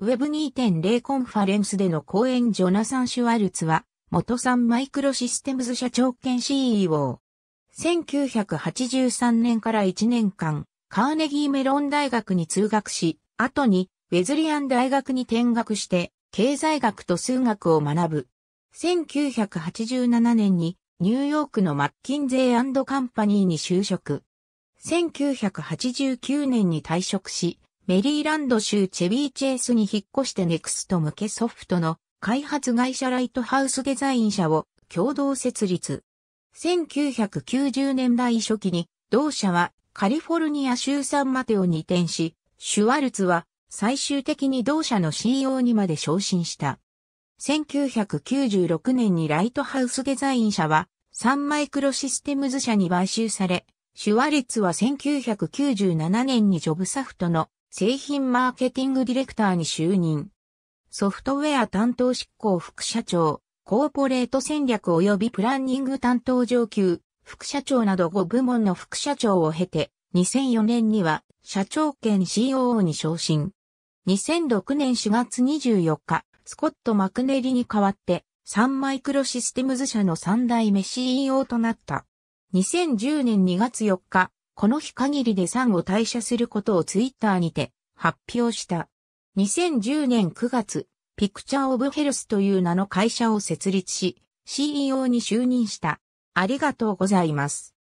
Web2.0 コンファレンスでの講演ジョナサン・シュワルツは、元サンマイクロシステムズ社長兼 CEO。1983年から1年間、カーネギーメロン大学に通学し、後にウェズリアン大学に転学して、経済学と数学を学ぶ。1987年にニューヨークのマッキンゼーカンパニーに就職。1989年に退職し、メリーランド州チェビーチェイスに引っ越してネクスト向けソフトの開発会社ライトハウスデザイン社を共同設立。1990年代初期に同社はカリフォルニア州サンマテオに移転し、シュワルツは最終的に同社の CEO にまで昇進した。1996年にライトハウスデザイン社はサンマイクロシステムズ社に買収され、シュワルツは1997年にジョブサフトの製品マーケティングディレクターに就任。ソフトウェア担当執行副社長、コーポレート戦略及びプランニング担当上級、副社長など5部門の副社長を経て、2004年には社長兼 COO に昇進。2006年4月24日、スコット・マクネリに代わって、サンマイクロシステムズ社の3代目 CEO となった。2010年2月4日、この日限りで3を退社することをツイッターにて発表した。2010年9月、ピクチャーオブヘルスという名の会社を設立し、CEO に就任した。ありがとうございます。